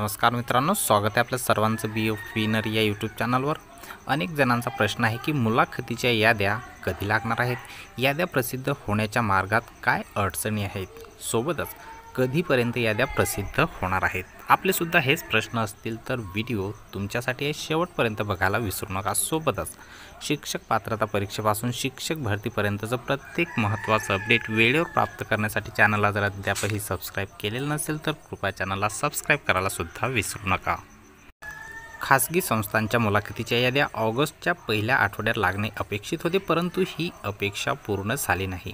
नमस्कार मित्रांनो स्वागत आहे आपल्या सर्वांचं बी ओ फिनर या यूट्यूब चॅनलवर अनेक जणांचा प्रश्न आहे की मुलाखतीच्या याद्या कधी लागणार आहेत याद्या प्रसिद्ध होण्याच्या मार्गात काय अडचणी आहेत सोबतच कधीपर्यंत याद्या प्रसिद्ध होणार आहेत आपलेसुद्धा हेच प्रश्न असतील तर व्हिडिओ तुमच्यासाठी शेवटपर्यंत बघायला विसरू नका सोबतच शिक्षक पात्रता परीक्षेपासून शिक्षक भरतीपर्यंतचं प्रत्येक महत्त्वाचं अपडेट वेळेवर प्राप्त करण्यासाठी चॅनलला जर अद्यापही सबस्क्राईब केलेलं नसेल तर कृपया चॅनलला सबस्क्राईब करायलासुद्धा विसरू नका खासगी संस्थांच्या मुलाखतीच्या याद्या ऑगस्टच्या पहिल्या आठवड्यात लागणे अपेक्षित होते परंतु ही अपेक्षा पूर्ण झाली नाही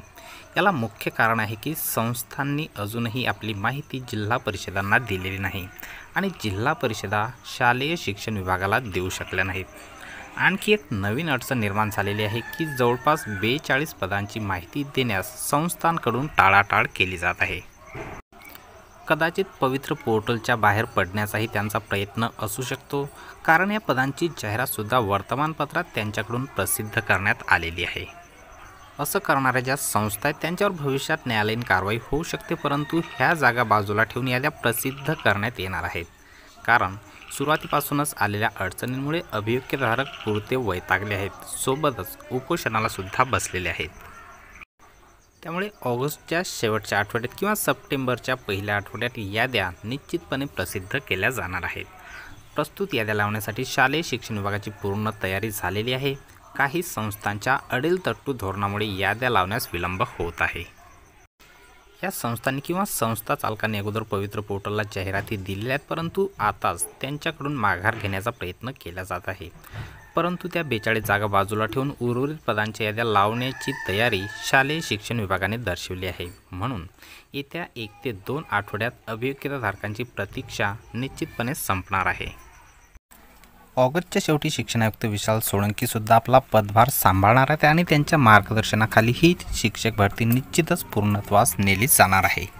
याला मुख्य कारण आहे की संस्थांनी अजूनही आपली माहिती जिल्हा परिषदांना दिलेली नाही आणि जिल्हा परिषदा शालेय शिक्षण विभागाला देऊ शकल्या नाहीत आणखी एक नवीन अडचण निर्माण झालेली आहे की जवळपास बेचाळीस पदांची माहिती देण्यास संस्थांकडून टाळाटाळ केली जात आहे कदाचित पवित्र पोर्टलच्या बाहेर पडण्याचाही त्यांचा प्रयत्न असू शकतो कारण या पदांची जाहिरातसुद्धा वर्तमानपत्रात त्यांच्याकडून प्रसिद्ध करण्यात आलेली आहे असं करणाऱ्या ज्या संस्था आहेत त्यांच्यावर भविष्यात न्यायालयीन कारवाई होऊ शकते परंतु ह्या जागा बाजूला ठेवून याद्या प्रसिद्ध करण्यात येणार आहेत कारण सुरुवातीपासूनच आलेल्या अडचणींमुळे अभियुक्तधारक पुरते वैतागले आहेत सोबतच उपोषणालासुद्धा बसलेले आहेत त्यामुळे ऑगस्टच्या शेवटच्या आठवड्यात किंवा सप्टेंबरच्या पहिल्या आठवड्यात याद्या निश्चितपणे प्रसिद्ध केल्या जाणार आहेत प्रस्तुत याद्या लावण्यासाठी शालेय शिक्षण विभागाची पूर्ण तयारी झालेली आहे काही संस्थांच्या अडील तट्टू धोरणामुळे याद्या लावण्यास विलंब होत आहे या संस्थांनी किंवा संस्था चालकांनी अगोदर पवित्र पोर्टलला जाहिराती दिलेल्या आहेत परंतु आताच त्यांच्याकडून माघार घेण्याचा प्रयत्न केला जात आहे परंतु त्या बेचाळीस जागा बाजूला ठेवून उर्वरित पदांच्या याद्या लावण्याची तयारी शालेय शिक्षण विभागाने दर्शवली आहे म्हणून येत्या एक ते दोन आठवड्यात अभियोग्यताधारकांची प्रतीक्षा निश्चितपणे संपणार आहे ऑगस्टच्या शेवटी शिक्षणायुक्त विशाल सोळंकीसुद्धा आपला पदभार सांभाळणार आहे आणि त्यांच्या मार्गदर्शनाखाली ही शिक्षक भरती निश्चितच पूर्णत्वास नेली जाणार आहे